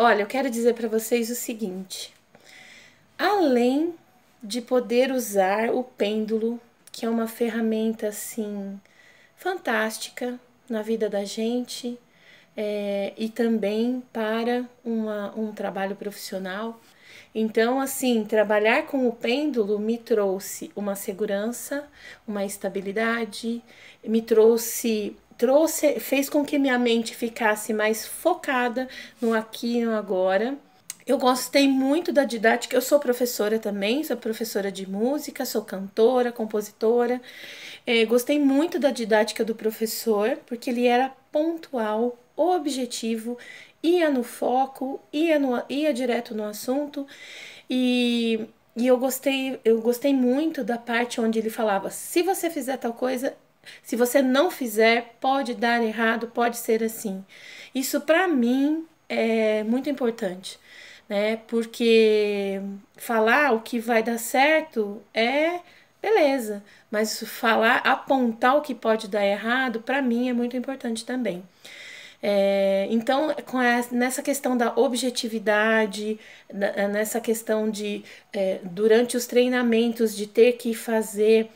Olha, eu quero dizer para vocês o seguinte: além de poder usar o pêndulo, que é uma ferramenta assim fantástica na vida da gente é, e também para uma, um trabalho profissional. Então, assim, trabalhar com o pêndulo me trouxe uma segurança, uma estabilidade, me trouxe trouxe, fez com que minha mente ficasse mais focada no aqui e no agora. Eu gostei muito da didática. Eu sou professora também, sou professora de música, sou cantora, compositora. É, gostei muito da didática do professor, porque ele era pontual, objetivo, ia no foco, ia, no, ia direto no assunto. E, e eu, gostei, eu gostei muito da parte onde ele falava: se você fizer tal coisa, se você não fizer, pode dar errado, pode ser assim. Isso para mim é muito importante, né? Porque falar o que vai dar certo é beleza, mas falar, apontar o que pode dar errado, para mim é muito importante também. É, então, essa, nessa questão da objetividade, nessa questão de, é, durante os treinamentos, de ter que fazer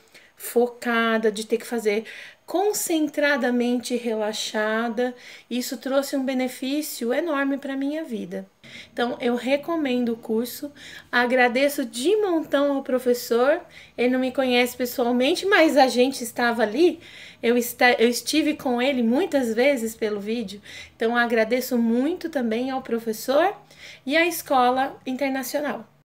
focada, de ter que fazer concentradamente relaxada. Isso trouxe um benefício enorme para minha vida. Então eu recomendo o curso. Agradeço de montão ao professor. Ele não me conhece pessoalmente, mas a gente estava ali. Eu, est eu estive com ele muitas vezes pelo vídeo. Então agradeço muito também ao professor e à escola internacional.